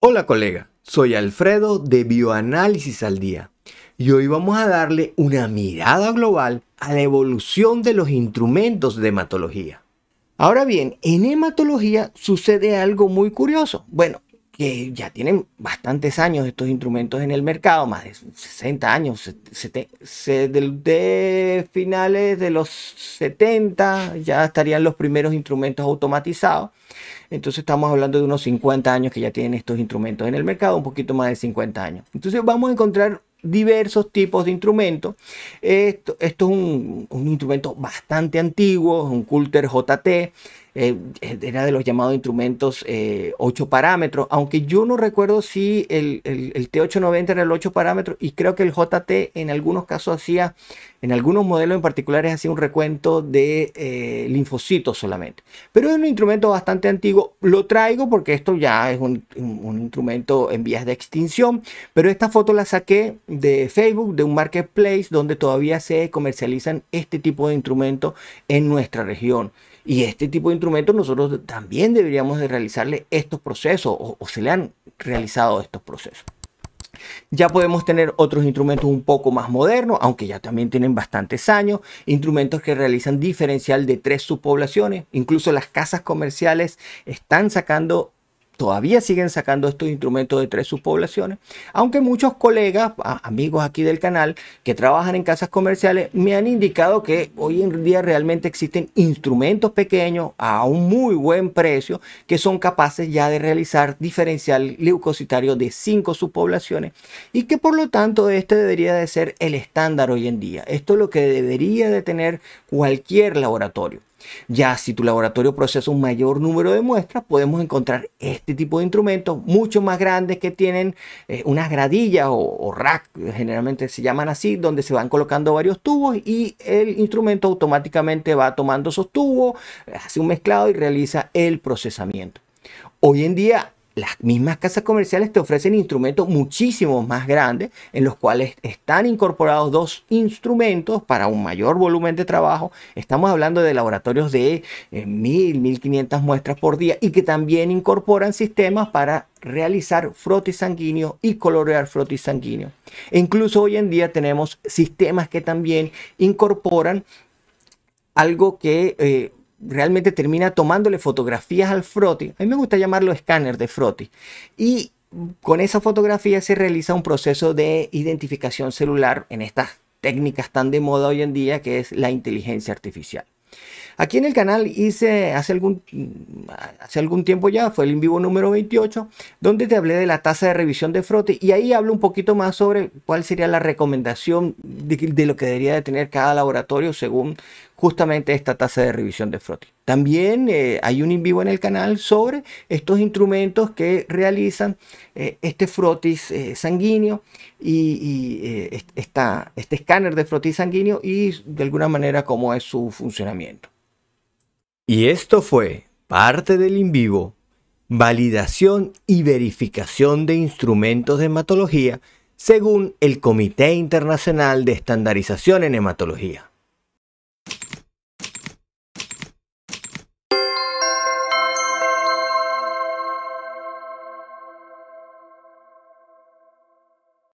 Hola colega, soy Alfredo de Bioanálisis al Día y hoy vamos a darle una mirada global a la evolución de los instrumentos de hematología. Ahora bien, en hematología sucede algo muy curioso. Bueno, que ya tienen bastantes años estos instrumentos en el mercado, más de 60 años, se, de, finales de los 70 ya estarían los primeros instrumentos automatizados. Entonces estamos hablando de unos 50 años que ya tienen estos instrumentos en el mercado, un poquito más de 50 años. Entonces vamos a encontrar diversos tipos de instrumentos. Esto, esto es un, un, instrumento bastante antiguo, un Coulter JT eh, era de los llamados instrumentos 8 eh, parámetros, aunque yo no recuerdo si el, T890 era el 8 parámetros y creo que el JT en algunos casos hacía, en algunos modelos en particulares hacía un recuento de eh, linfocitos solamente. Pero es un instrumento bastante antiguo, lo traigo porque esto ya es un instrumento en vías de extinción, pero esta foto la saqué de Facebook, de un marketplace donde todavía se comercializan este tipo de instrumentos en nuestra región. Y este tipo de instrumentos nosotros también deberíamos de realizarle estos procesos o, o se le han realizado estos procesos. Ya podemos tener otros instrumentos un poco más modernos, aunque ya también tienen bastantes años, instrumentos que realizan diferencial de tres subpoblaciones, incluso las casas comerciales están sacando todavía siguen sacando estos instrumentos de tres subpoblaciones, aunque muchos colegas, amigos aquí del canal, que trabajan en casas comerciales, me han indicado que hoy en día realmente existen instrumentos pequeños a un muy buen precio que son capaces ya de realizar diferencial leucocitario de cinco subpoblaciones y que por lo tanto este debería de ser el estándar hoy en día. Esto es lo que debería de tener cualquier laboratorio. Ya si tu laboratorio procesa un mayor número de muestras, podemos encontrar este este tipo de instrumentos mucho más grandes que tienen eh, unas gradillas o, rack, generalmente se llaman así, donde se van colocando varios tubos y el instrumento automáticamente va tomando esos tubos, eh, hace un mezclado y realiza el procesamiento. Hoy en día las mismas casas comerciales te ofrecen instrumentos muchísimo más grandes en los cuales están incorporados dos instrumentos para un mayor volumen de trabajo. Estamos hablando de laboratorios de 1000, eh, 1500 muestras por día y que también incorporan sistemas para realizar frotis sanguíneos y colorear frotis sanguíneo. E incluso hoy en día tenemos sistemas que también incorporan algo que eh, realmente termina tomándole fotografías al froti A mí me gusta llamarlo escáner de froti Y con esa fotografía se realiza un proceso de identificación celular en estas técnicas tan de moda hoy en día que es la inteligencia artificial. Aquí en el canal hice hace algún, hace algún tiempo ya, fue el en vivo número 28, donde te hablé de la tasa de revisión de froti y ahí hablo un poquito más sobre cuál sería la recomendación de, de lo que debería de tener cada laboratorio según justamente esta tasa de revisión de frotis También eh, hay un in vivo en el canal sobre estos instrumentos que realizan eh, este frotis eh, sanguíneo y, y este escáner de frotis sanguíneo y de alguna manera cómo es su funcionamiento. Y esto fue parte del in vivo, validación y verificación de instrumentos de hematología según el Comité Internacional de Estandarización en Hematología.